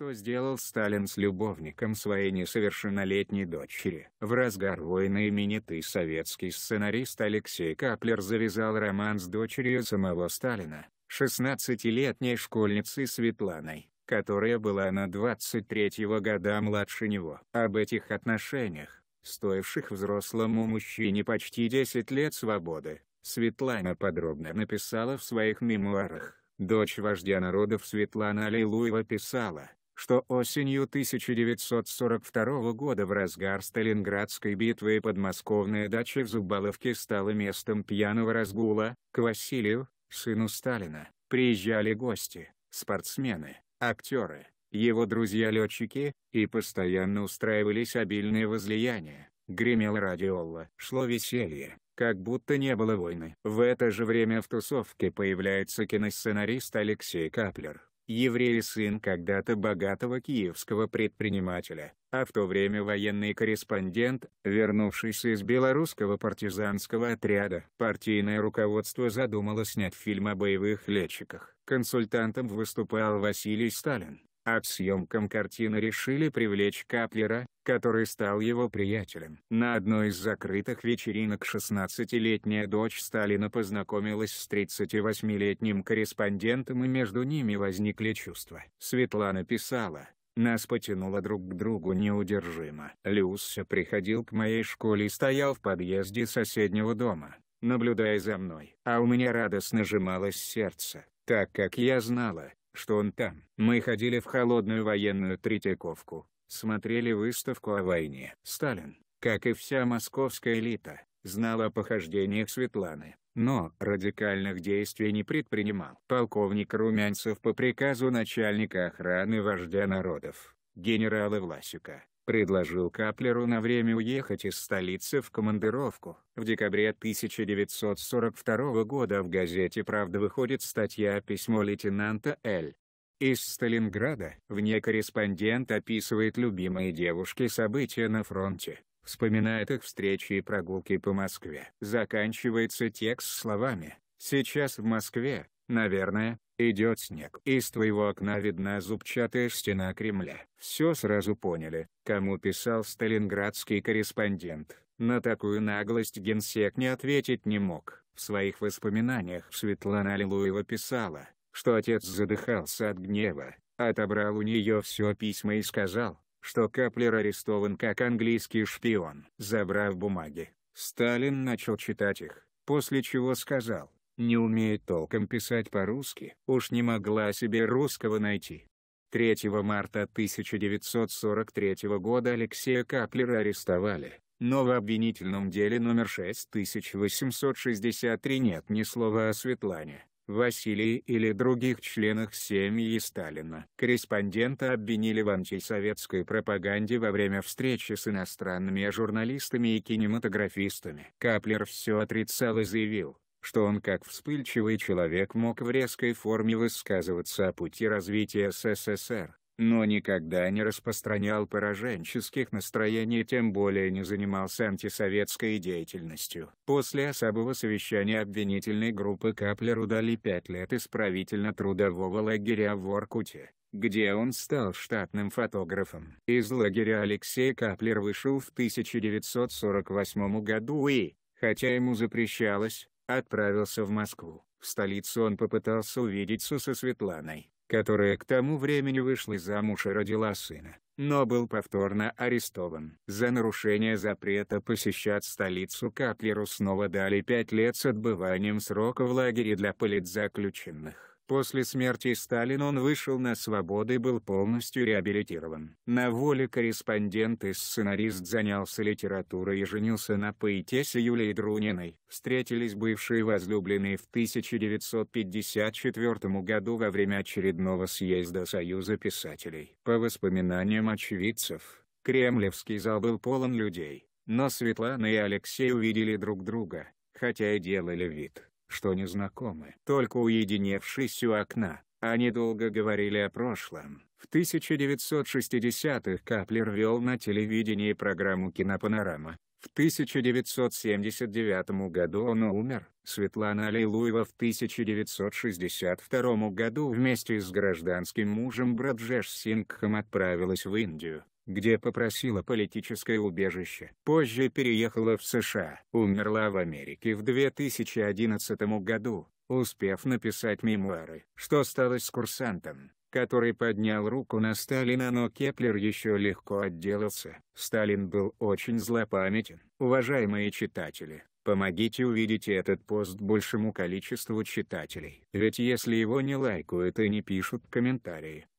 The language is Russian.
что сделал Сталин с любовником своей несовершеннолетней дочери. В разгар войны именитый советский сценарист Алексей Каплер завязал роман с дочерью самого Сталина, 16-летней школьницей Светланой, которая была на 23-го года младше него. Об этих отношениях, стоивших взрослому мужчине почти 10 лет свободы, Светлана подробно написала в своих мемуарах. Дочь вождя народов Светлана Аллилуева писала, что осенью 1942 года в разгар Сталинградской битвы подмосковная дача в Зубаловке стала местом пьяного разгула, к Василию, сыну Сталина, приезжали гости, спортсмены, актеры, его друзья-летчики, и постоянно устраивались обильные возлияния, гремел радиола, шло веселье, как будто не было войны. В это же время в тусовке появляется киносценарист Алексей Каплер Еврей — сын когда-то богатого киевского предпринимателя, а в то время военный корреспондент, вернувшийся из белорусского партизанского отряда. Партийное руководство задумало снять фильм о боевых летчиках. Консультантом выступал Василий Сталин а к съемкам картины решили привлечь Каплера, который стал его приятелем. На одной из закрытых вечеринок 16-летняя дочь Сталина познакомилась с 38-летним корреспондентом и между ними возникли чувства. Светлана писала, нас потянуло друг к другу неудержимо. Люся приходил к моей школе и стоял в подъезде соседнего дома, наблюдая за мной. А у меня радостно сжималось сердце, так как я знала, что он там. Мы ходили в холодную военную Третьяковку, смотрели выставку о войне. Сталин, как и вся московская элита, знал о похождениях Светланы, но радикальных действий не предпринимал. Полковник Румянцев по приказу начальника охраны вождя народов, генерала Власюка, предложил Каплеру на время уехать из столицы в командировку. В декабре 1942 года в газете «Правда» выходит статья «Письмо лейтенанта Л. Из Сталинграда. В ней корреспондент описывает любимые девушки события на фронте, вспоминает их встречи и прогулки по Москве. Заканчивается текст словами «Сейчас в Москве, Наверное, идет снег. Из твоего окна видна зубчатая стена Кремля. Все сразу поняли, кому писал сталинградский корреспондент. На такую наглость генсек не ответить не мог. В своих воспоминаниях Светлана Аллилуева писала, что отец задыхался от гнева, отобрал у нее все письма и сказал, что Каплер арестован как английский шпион. Забрав бумаги, Сталин начал читать их, после чего сказал, не умеет толком писать по-русски, уж не могла себе русского найти. 3 марта 1943 года Алексея Каплера арестовали, но в обвинительном деле номер 6863 нет ни слова о Светлане, Василии или других членах семьи Сталина. Корреспондента обвинили в антисоветской пропаганде во время встречи с иностранными журналистами и кинематографистами. Каплер все отрицал и заявил, что он как вспыльчивый человек мог в резкой форме высказываться о пути развития СССР, но никогда не распространял пораженческих настроений и тем более не занимался антисоветской деятельностью. После особого совещания обвинительной группы Каплеру дали пять лет исправительно-трудового лагеря в Оркуте где он стал штатным фотографом. Из лагеря Алексей Каплер вышел в 1948 году и, хотя ему запрещалось, отправился в Москву. В столицу он попытался увидеться со Светланой, которая к тому времени вышла замуж и родила сына, но был повторно арестован. За нарушение запрета посещать столицу Каплеру снова дали пять лет с отбыванием срока в лагере для политзаключенных. После смерти Сталина он вышел на свободу и был полностью реабилитирован. На воле корреспондент и сценарист занялся литературой и женился на поэтессе Юлии Друниной. Встретились бывшие возлюбленные в 1954 году во время очередного съезда Союза писателей. По воспоминаниям очевидцев, Кремлевский зал был полон людей, но Светлана и Алексей увидели друг друга, хотя и делали вид что незнакомы, Только уединевшись у окна, они долго говорили о прошлом. В 1960-х Каплер вел на телевидении программу «Кинопанорама». В 1979 году он умер. Светлана Алилуева в 1962 году вместе с гражданским мужем Браджеш Сингхом отправилась в Индию где попросила политическое убежище. Позже переехала в США. Умерла в Америке в 2011 году, успев написать мемуары. Что стало с курсантом? который поднял руку на Сталина, но Кеплер еще легко отделался. Сталин был очень злопамятен. Уважаемые читатели, помогите увидеть этот пост большему количеству читателей. Ведь если его не лайкают и не пишут комментарии,